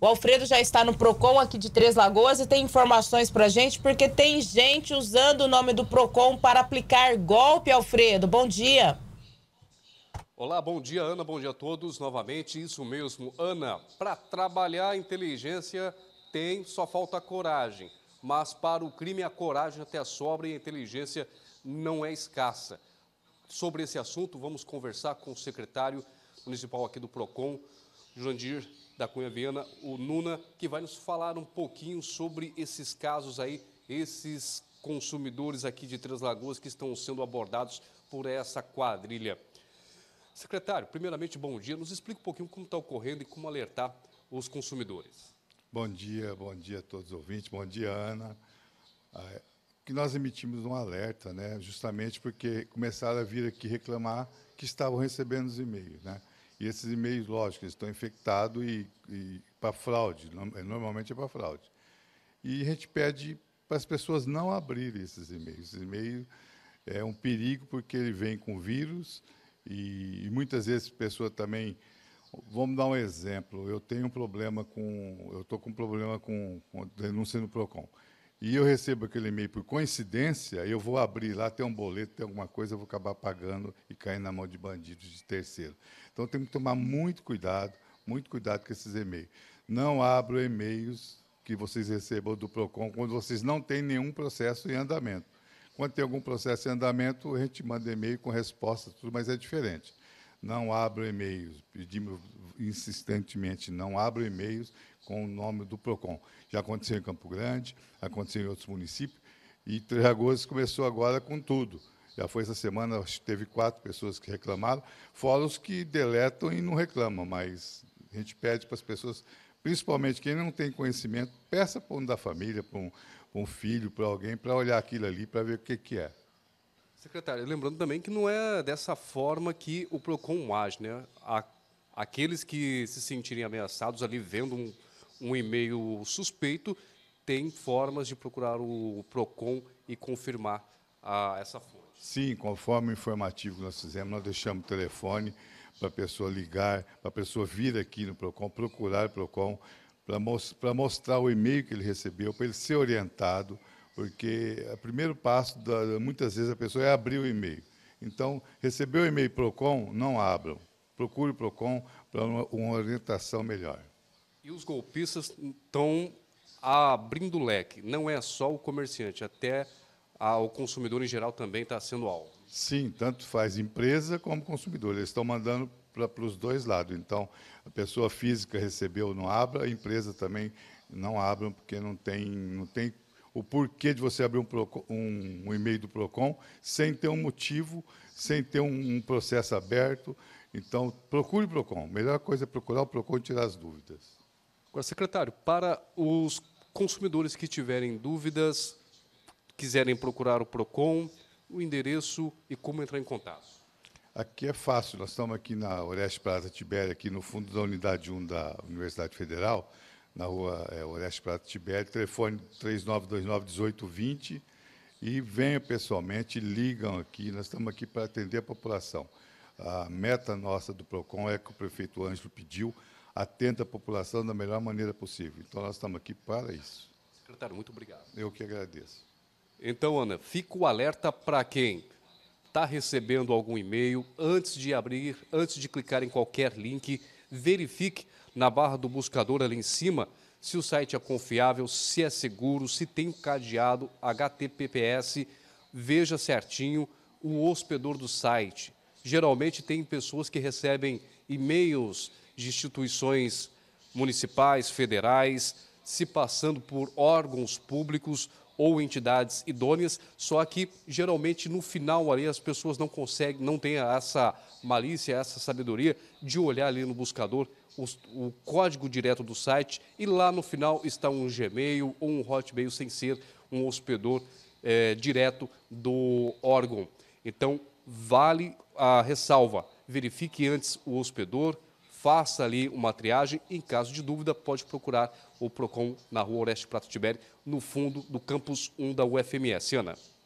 O Alfredo já está no PROCON aqui de Três Lagoas e tem informações a gente, porque tem gente usando o nome do PROCON para aplicar golpe, Alfredo. Bom dia. Olá, bom dia, Ana. Bom dia a todos. Novamente, isso mesmo. Ana, para trabalhar a inteligência tem, só falta coragem. Mas para o crime, a coragem até sobra e a inteligência não é escassa. Sobre esse assunto, vamos conversar com o secretário municipal aqui do PROCON, Jurandir da Cunha Viana, o Nuna, que vai nos falar um pouquinho sobre esses casos aí, esses consumidores aqui de Três Lagoas que estão sendo abordados por essa quadrilha. Secretário, primeiramente, bom dia. Nos explica um pouquinho como está ocorrendo e como alertar os consumidores. Bom dia, bom dia a todos os ouvintes, bom dia, Ana. Ah, é, que nós emitimos um alerta, né, justamente porque começaram a vir aqui reclamar que estavam recebendo os e-mails, né? E esses e-mails, lógico, eles estão infectados e, e para fraude, eh, normalmente é para fraude. E a gente pede para as pessoas não abrirem esses e-mails. Esse e-mail é um perigo porque ele vem com vírus e, e muitas vezes a pessoa também. Vamos dar um exemplo. Eu tenho um problema com, eu estou com um problema com, com denúncia no Procon e eu recebo aquele e-mail por coincidência, eu vou abrir lá, tem um boleto, tem alguma coisa, eu vou acabar pagando e cair na mão de bandidos de terceiro. Então tem que tomar muito cuidado, muito cuidado com esses e-mails. Não abro e-mails que vocês recebam do PROCON quando vocês não têm nenhum processo em andamento. Quando tem algum processo em andamento, a gente manda e-mail com resposta, tudo, mas é diferente não abram e-mails. Pedimos insistentemente, não abram e-mails com o nome do PROCON. Já aconteceu em Campo Grande, aconteceu em outros municípios, e Três Lagoas começou agora com tudo. Já foi essa semana, teve quatro pessoas que reclamaram, fora os que deletam e não reclamam, mas a gente pede para as pessoas, principalmente quem não tem conhecimento, peça para um da família, para um, para um filho, para alguém, para olhar aquilo ali, para ver o que, que é. Secretário, lembrando também que não é dessa forma que o PROCON age, né? aqueles que se sentirem ameaçados ali vendo um, um e-mail suspeito têm formas de procurar o PROCON e confirmar a, essa fonte. Sim, conforme o informativo que nós fizemos, nós deixamos o telefone para a pessoa ligar, para a pessoa vir aqui no PROCON, procurar o PROCON, para mostrar o e-mail que ele recebeu, para ele ser orientado, porque o primeiro passo, da, muitas vezes, a pessoa é abrir o e-mail. Então, recebeu o e-mail PROCON, não abram. Procure o PROCON para uma, uma orientação melhor. E os golpistas estão abrindo o leque. Não é só o comerciante, até a, o consumidor em geral também está sendo alvo. Sim, tanto faz empresa como consumidor. Eles estão mandando para os dois lados. Então, a pessoa física recebeu, não abra, a empresa também não abra, porque não tem, não tem o porquê de você abrir um, um, um e-mail do PROCON sem ter um motivo, sem ter um, um processo aberto. Então, procure o PROCON. A melhor coisa é procurar o PROCON e tirar as dúvidas. Agora, secretário, para os consumidores que tiverem dúvidas, quiserem procurar o PROCON, o endereço e como entrar em contato. Aqui é fácil, nós estamos aqui na Oreste Plaza Tibéria, aqui no fundo da Unidade 1 da Universidade Federal na rua é, Oreste Prato Tibete, telefone 3929-1820, e venham pessoalmente, ligam aqui, nós estamos aqui para atender a população. A meta nossa do PROCON é que o prefeito Ângelo pediu, atenda a população da melhor maneira possível. Então, nós estamos aqui para isso. Secretário, muito obrigado. Eu que agradeço. Então, Ana, fico o alerta para quem está recebendo algum e-mail, antes de abrir, antes de clicar em qualquer link, verifique na barra do buscador ali em cima, se o site é confiável, se é seguro, se tem o cadeado HTTPS, veja certinho o hospedor do site. Geralmente tem pessoas que recebem e-mails de instituições municipais, federais, se passando por órgãos públicos ou entidades idôneas, só que geralmente no final ali as pessoas não conseguem, não têm essa malícia, essa sabedoria de olhar ali no buscador o, o código direto do site e lá no final está um Gmail ou um Hotmail sem ser um hospedor é, direto do órgão. Então, vale a ressalva, verifique antes o hospedor, faça ali uma triagem e, em caso de dúvida, pode procurar o PROCON na rua Oeste, Prato Tibério, no fundo do campus 1 da UFMS. Ana.